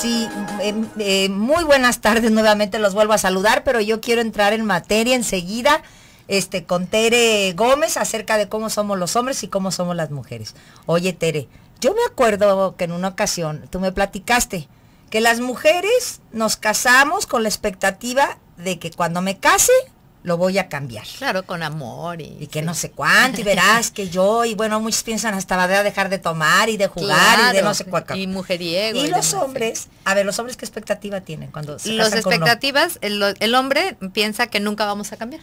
Sí, eh, eh, muy buenas tardes, nuevamente los vuelvo a saludar, pero yo quiero entrar en materia enseguida este, con Tere Gómez acerca de cómo somos los hombres y cómo somos las mujeres. Oye, Tere, yo me acuerdo que en una ocasión tú me platicaste que las mujeres nos casamos con la expectativa de que cuando me case lo voy a cambiar. Claro, con amor. Y, que no sé cuánto, y verás que yo, y bueno, muchos piensan hasta la a dejar de tomar y de jugar y de no sé cuánto. Y mujeriego. Y, los hombres, a ver, los hombres, ¿qué expectativa tienen cuando se Las expectativas, el, hombre piensa que nunca vamos a cambiar.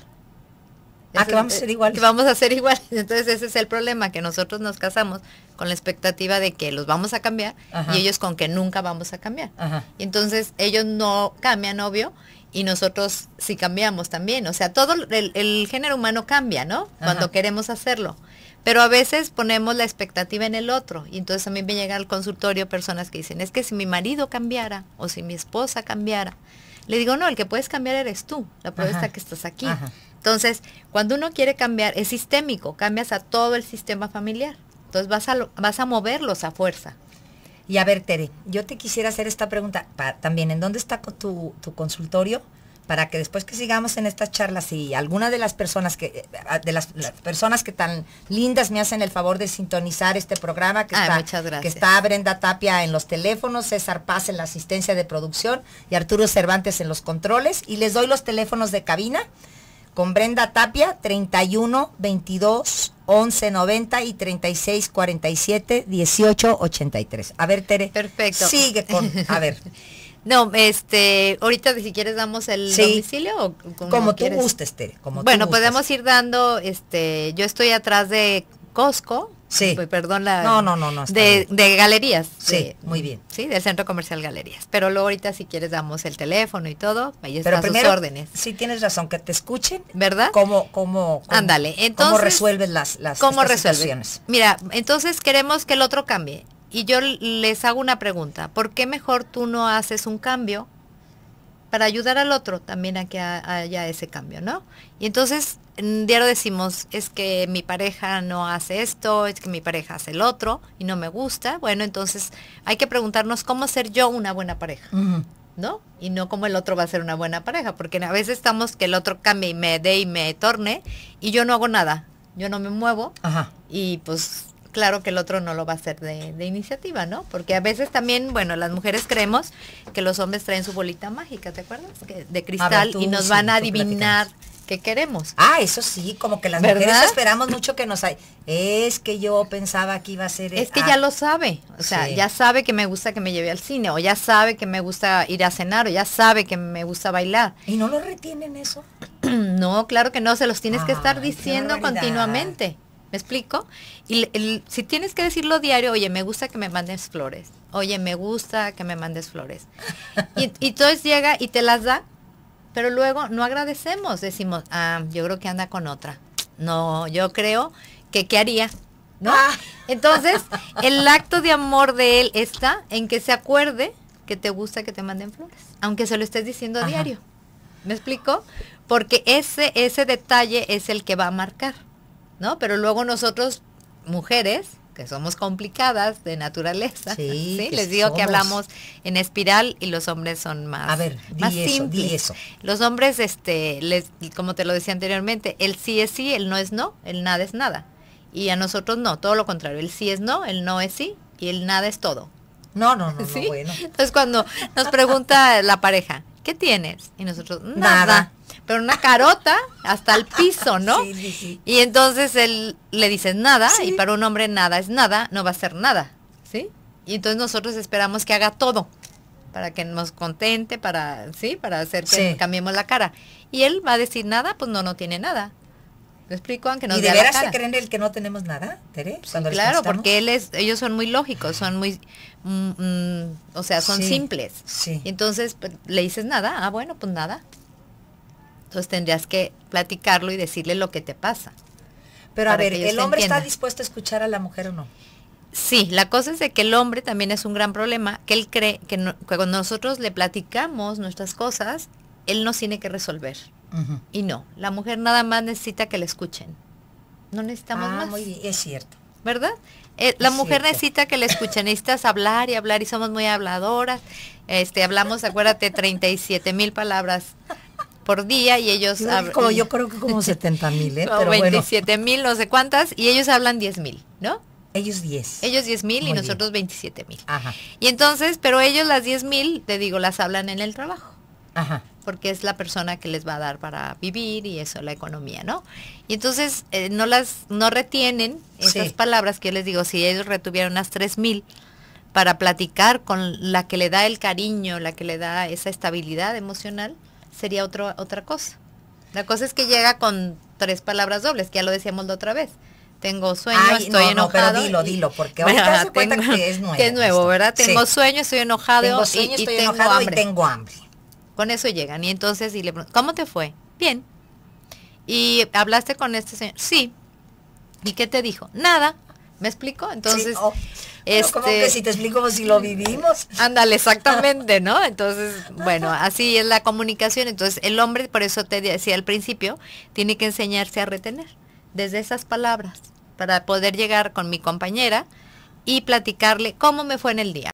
Ah, que vamos a ser eh, iguales. Que vamos a ser iguales. Entonces ese es el problema, que nosotros nos casamos con la expectativa de que los vamos a cambiar y ellos con que nunca vamos a cambiar. Y entonces ellos no cambian, obvio, y nosotros sí cambiamos también. O sea, todo el, género humano cambia, ¿no? Cuando queremos hacerlo. Pero a veces ponemos la expectativa en el otro. Y entonces a mí me llega al consultorio personas que dicen, es que si mi marido cambiara o si mi esposa cambiara, le digo, no, el que puedes cambiar eres tú. La prueba que estás aquí. Entonces, cuando uno quiere cambiar, es sistémico, cambias a todo el sistema familiar. Entonces vas a, vas a moverlos a fuerza. Y a ver, Tere, yo te quisiera hacer esta pregunta también. ¿En dónde está tu, tu, consultorio? Para que después que sigamos en estas charlas y alguna de las personas que eh, de las, personas que tan lindas me hacen el favor de sintonizar este programa que, está, que está Brenda Tapia en los teléfonos, César Paz en la asistencia de producción y Arturo Cervantes en los controles y les doy los teléfonos de cabina con Brenda Tapia 31 22 1190 y 3647 1883. A ver, Tere. Perfecto. Sigue con. A ver. No, este, ahorita si quieres damos el domicilio o como, como tú gustes, Tere. bueno, podemos ir dando, este, yo estoy atrás de Costco, sí. perdón la... No, no, no, no. De, de, galerías. Sí, muy bien. Sí, del Centro Comercial Galerías. Pero luego ahorita si quieres damos el teléfono y todo, ahí están sus órdenes. Sí, tienes razón, que te escuchen. ¿Verdad? Cómo, cómo, Ándale, entonces... Cómo resuelves las, las ¿cómo Mira, entonces queremos que el otro cambie. Y yo les hago una pregunta, ¿por qué mejor tú no haces un cambio para ayudar al otro también a que haya ese cambio, ¿no? Y entonces, en diario decimos, es que mi pareja no hace esto, es que mi pareja hace el otro y no me gusta. Bueno, entonces hay que preguntarnos cómo ser yo una buena pareja, ¿no? Y no cómo el otro va a ser una buena pareja, porque a veces estamos que el otro cambie y me dé y me torne y yo no hago nada, yo no me muevo y pues claro que el otro no lo va a hacer de, iniciativa, ¿no? Porque a veces también, bueno, las mujeres creemos que los hombres traen su bolita mágica, ¿te acuerdas? de cristal y nos van a adivinar qué queremos. Ah, eso sí, como que las mujeres esperamos mucho que nos hay. Es que yo pensaba que iba a ser. Eh, es que ya ah. lo sabe, o sea, ya sabe que me gusta que me lleve al cine, o ya sabe que me gusta ir a cenar, o ya sabe que me gusta bailar. ¿Y no lo retienen eso? no, claro que no, se los tienes que estar diciendo continuamente. ¿Me explico? Y si tienes que decirlo diario, oye, me gusta que me mandes flores. Oye, me gusta que me mandes flores. Y, entonces llega y te las da, pero luego no agradecemos. Decimos, ah, yo creo que anda con otra. No, yo creo que ¿qué haría? ¿No? Ah. Entonces, el acto de amor de él está en que se acuerde que te gusta que te manden flores, aunque se lo estés diciendo a diario. ¿Me explico? Porque ese, ese detalle es el que va a marcar. ¿no? Pero luego nosotros, mujeres, que somos complicadas de naturaleza, sí, les digo que hablamos en espiral y los hombres son más, A ver, más simples. Los hombres, este, les, como te lo decía anteriormente, el sí es sí, el no es no, el nada es nada. Y a nosotros no, todo lo contrario, el sí es no, el no es sí y el nada es todo. No, no, no, bueno. Entonces cuando nos pregunta la pareja, ¿qué tienes? Y nosotros, nada pero una carota hasta el piso, ¿no? Y entonces él le dices nada, y para un hombre nada es nada, no va a ser nada, ¿sí? Y entonces nosotros esperamos que haga todo para que nos contente, para, sí, para hacer que cambiemos la cara. Y él va a decir nada, pues no, no tiene nada. ¿Lo explico? Aunque nos ¿Y de veras se creen el que no tenemos nada, Tere? claro, porque él es, ellos son muy lógicos, son muy, mm, mm, o sea, son simples. Sí. Y entonces pues, le dices nada, ah, bueno, pues nada. Entonces tendrías que platicarlo y decirle lo que te pasa. Pero a ver, ¿el hombre está dispuesto a escuchar a la mujer o no? Sí, la cosa es de que el hombre también es un gran problema, que él cree que, cuando nosotros le platicamos nuestras cosas, él nos tiene que resolver. Y no, la mujer nada más necesita que le escuchen. No necesitamos ah, más. Muy es cierto. ¿Verdad? Eh, la mujer necesita que le escuchen, necesitas hablar y hablar y somos muy habladoras. Este, hablamos, acuérdate, 37 mil palabras por día y ellos... hablan como, yo creo que como 70 mil, ¿eh? Pero 27 mil, no sé cuántas, y ellos hablan 10 mil, ¿no? Ellos 10. Ellos 10 mil y nosotros 27 mil. Y entonces, pero ellos las 10 mil, te digo, las hablan en el trabajo. Ajá. Porque es la persona que les va a dar para vivir y eso, la economía, ¿no? Y entonces eh, no las, no retienen esas palabras que yo les digo, si ellos retuvieron las 3.000 mil para platicar con la que le da el cariño, la que le da esa estabilidad emocional, sería otro, otra cosa. La cosa es que llega con tres palabras dobles, que ya lo decíamos la otra vez. Tengo sueño, estoy enojado. y lo dilo, porque cuenta que es nuevo. ¿verdad? Tengo sueño, estoy enojado y, tengo hambre. tengo hambre. Con eso llegan. Y entonces, y le ¿cómo te fue? Bien. ¿Y hablaste con este señor? Sí. ¿Y qué te dijo? Nada. ¿Me explico? Entonces, oh, este, que si te explico como si lo vivimos. Ándale, exactamente, ¿no? Entonces, bueno, así es la comunicación. Entonces, el hombre, por eso te decía al principio, tiene que enseñarse a retener desde esas palabras para poder llegar con mi compañera y platicarle cómo me fue en el día.